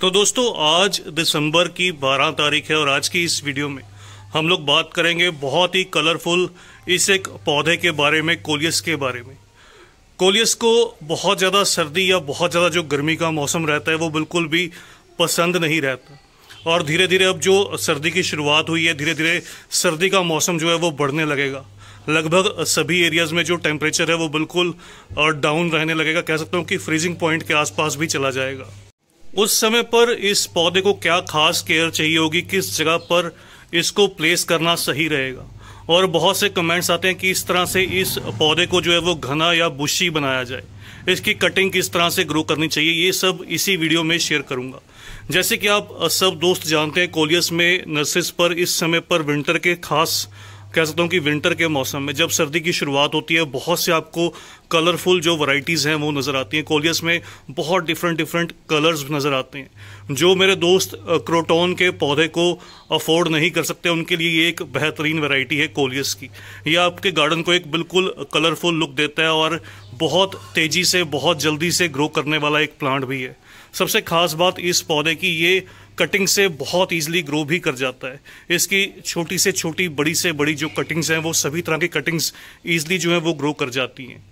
तो दोस्तों आज दिसंबर की 12 तारीख है और आज की इस वीडियो में हम लोग बात करेंगे बहुत ही कलरफुल इस एक पौधे के बारे में कोलियस के बारे में कोलियस को बहुत ज़्यादा सर्दी या बहुत ज़्यादा जो गर्मी का मौसम रहता है वो बिल्कुल भी पसंद नहीं रहता और धीरे धीरे अब जो सर्दी की शुरुआत हुई है धीरे धीरे सर्दी का मौसम जो है वो बढ़ने लगेगा लगभग सभी एरियाज में जो टेम्परेचर है वो बिल्कुल डाउन रहने लगेगा कह सकता हूँ कि फ्रीजिंग पॉइंट के आसपास भी चला जाएगा उस समय पर इस पौधे को क्या खास केयर चाहिए होगी किस जगह पर इसको प्लेस करना सही रहेगा और बहुत से कमेंट्स आते हैं कि इस तरह से इस पौधे को जो है वो घना या बुशी बनाया जाए इसकी कटिंग किस तरह से ग्रो करनी चाहिए ये सब इसी वीडियो में शेयर करूंगा जैसे कि आप सब दोस्त जानते हैं कोलियस में नर्सिस पर इस समय पर विंटर के खास कह सकता हूँ कि विंटर के मौसम में जब सर्दी की शुरुआत होती है बहुत से आपको कलरफुल जो वैरायटीज़ हैं वो नज़र आती हैं कोलियस में बहुत डिफरेंट डिफरेंट कलर्स नज़र आते हैं जो मेरे दोस्त क्रोटोन के पौधे को अफोर्ड नहीं कर सकते उनके लिए ये एक बेहतरीन वैरायटी है कोलियस की यह आपके गार्डन को एक बिल्कुल कलरफुल लुक देता है और बहुत तेज़ी से बहुत जल्दी से ग्रो करने वाला एक प्लांट भी है सबसे ख़ास बात इस पौधे की ये कटिंग से बहुत ईजिली ग्रो भी कर जाता है इसकी छोटी से छोटी बड़ी से बड़ी जो कटिंग्स हैं वो सभी तरह की कटिंग्स ईजिली जो है वो ग्रो कर जाती हैं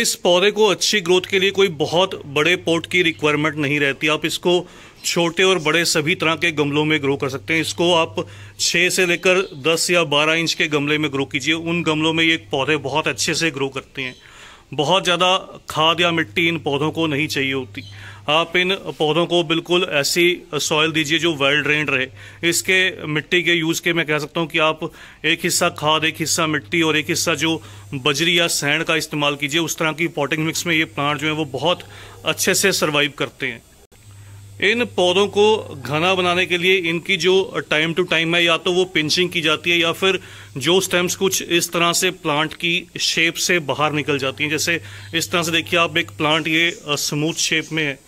इस पौधे को अच्छी ग्रोथ के लिए कोई बहुत बड़े पोर्ट की रिक्वायरमेंट नहीं रहती आप इसको छोटे और बड़े सभी तरह के गमलों में ग्रो कर सकते हैं इसको आप 6 से लेकर 10 या 12 इंच के गमले में ग्रो कीजिए उन गमलों में ये पौधे बहुत अच्छे से ग्रो करते हैं बहुत ज़्यादा खाद या मिट्टी इन पौधों को नहीं चाहिए होती आप इन पौधों को बिल्कुल ऐसी सॉइल दीजिए जो वेल ड्रेन रहे इसके मिट्टी के यूज़ के मैं कह सकता हूँ कि आप एक हिस्सा खाद एक हिस्सा मिट्टी और एक हिस्सा जो बजरी या सैंड का इस्तेमाल कीजिए उस तरह की पॉटिंग मिक्स में ये प्लांट जो है वो बहुत अच्छे से सर्वाइव करते हैं इन पौधों को घना बनाने के लिए इनकी जो टाइम टू टाइम है या तो वो पिंचिंग की जाती है या फिर जो स्टेम्स कुछ इस तरह से प्लांट की शेप से बाहर निकल जाती हैं जैसे इस तरह से देखिए आप एक प्लांट ये स्मूथ शेप में है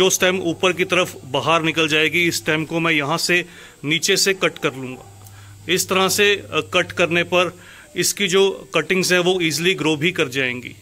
जो स्टेम ऊपर की तरफ बाहर निकल जाएगी इस स्टेम को मैं यहाँ से नीचे से कट कर लूँगा इस तरह से कट करने पर इसकी जो कटिंग्स हैं वो ईजिली ग्रो भी कर जाएंगी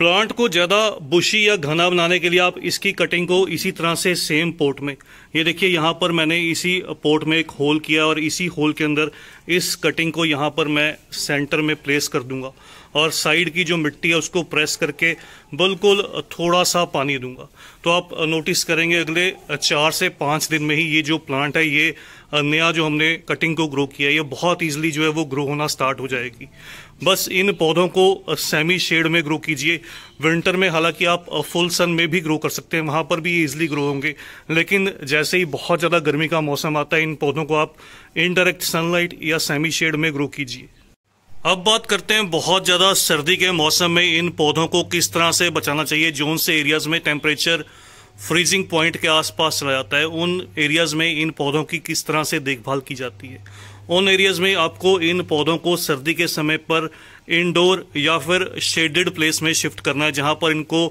प्लांट को ज़्यादा बुशी या घना बनाने के लिए आप इसकी कटिंग को इसी तरह से सेम पोर्ट में ये देखिए यहाँ पर मैंने इसी पोर्ट में एक होल किया और इसी होल के अंदर इस कटिंग को यहाँ पर मैं सेंटर में प्लेस कर दूंगा और साइड की जो मिट्टी है उसको प्रेस करके बिल्कुल थोड़ा सा पानी दूंगा तो आप नोटिस करेंगे अगले चार से पाँच दिन में ही ये जो प्लांट है ये नया जो हमने कटिंग को ग्रो किया ये बहुत ईजिली जो है वो ग्रो होना स्टार्ट हो जाएगी बस इन पौधों को सेमी शेड में ग्रो कीजिए विंटर में हालांकि आप फुल सन में भी ग्रो कर सकते हैं वहाँ पर भी ये ईजिली ग्रो होंगे लेकिन जैसे ही बहुत ज़्यादा गर्मी का मौसम आता है इन पौधों को आप इनडायरेक्ट सनलाइट या सेमी शेड में ग्रो कीजिए अब बात करते हैं बहुत ज़्यादा सर्दी के मौसम में इन पौधों को किस तरह से बचाना चाहिए जोन से एरियाज़ में टेम्परेचर फ्रीजिंग पॉइंट के आसपास चला जाता है उन एरियाज़ में इन पौधों की किस तरह से देखभाल की जाती है उन एरियाज़ में आपको इन पौधों को सर्दी के समय पर इंडोर या फिर शेडेड प्लेस में शिफ्ट करना है जहाँ पर इनको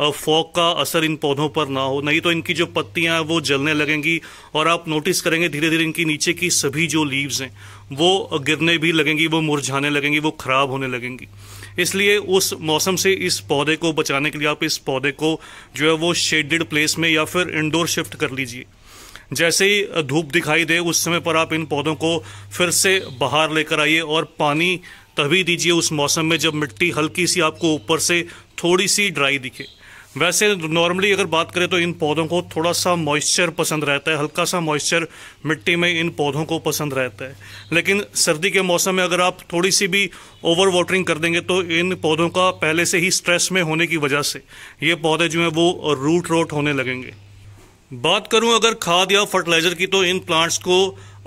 फॉग का असर इन पौधों पर ना हो नहीं तो इनकी जो पत्तियां वो जलने लगेंगी और आप नोटिस करेंगे धीरे धीरे इनकी नीचे की सभी जो लीव्स हैं वो गिरने भी लगेंगी वो मुरझाने लगेंगी वो ख़राब होने लगेंगी इसलिए उस मौसम से इस पौधे को बचाने के लिए आप इस पौधे को जो है वो शेडेड प्लेस में या फिर इनडोर शिफ्ट कर लीजिए जैसे ही धूप दिखाई दे उस समय पर आप इन पौधों को फिर से बाहर लेकर आइए और पानी तभी दीजिए उस मौसम में जब मिट्टी हल्की सी आपको ऊपर से थोड़ी सी ड्राई दिखे वैसे नॉर्मली अगर बात करें तो इन पौधों को थोड़ा सा मॉइस्चर पसंद रहता है हल्का सा मॉइस्चर मिट्टी में इन पौधों को पसंद रहता है लेकिन सर्दी के मौसम में अगर आप थोड़ी सी भी ओवर वाटरिंग कर देंगे तो इन पौधों का पहले से ही स्ट्रेस में होने की वजह से ये पौधे जो हैं वो रूट रोट होने लगेंगे बात करूं अगर खाद या फर्टिलाइज़र की तो इन प्लांट्स को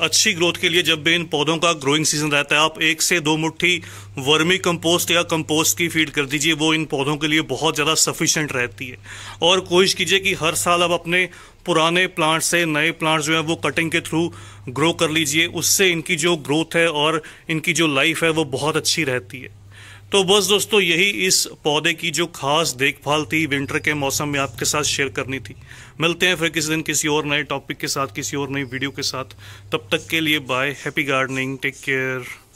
अच्छी ग्रोथ के लिए जब भी इन पौधों का ग्रोइंग सीजन रहता है आप एक से दो मुट्ठी वर्मी कंपोस्ट या कंपोस्ट की फीड कर दीजिए वो इन पौधों के लिए बहुत ज़्यादा सफिशेंट रहती है और कोशिश कीजिए कि हर साल आप अपने पुराने प्लांट से नए प्लांट जो है वो कटिंग के थ्रू ग्रो कर लीजिए उससे इनकी जो ग्रोथ है और इनकी जो लाइफ है वो बहुत अच्छी रहती है तो बस दोस्तों यही इस पौधे की जो खास देखभाल थी विंटर के मौसम में आपके साथ शेयर करनी थी मिलते हैं फिर किसी दिन किसी और नए टॉपिक के साथ किसी और नई वीडियो के साथ तब तक के लिए bye happy gardening take care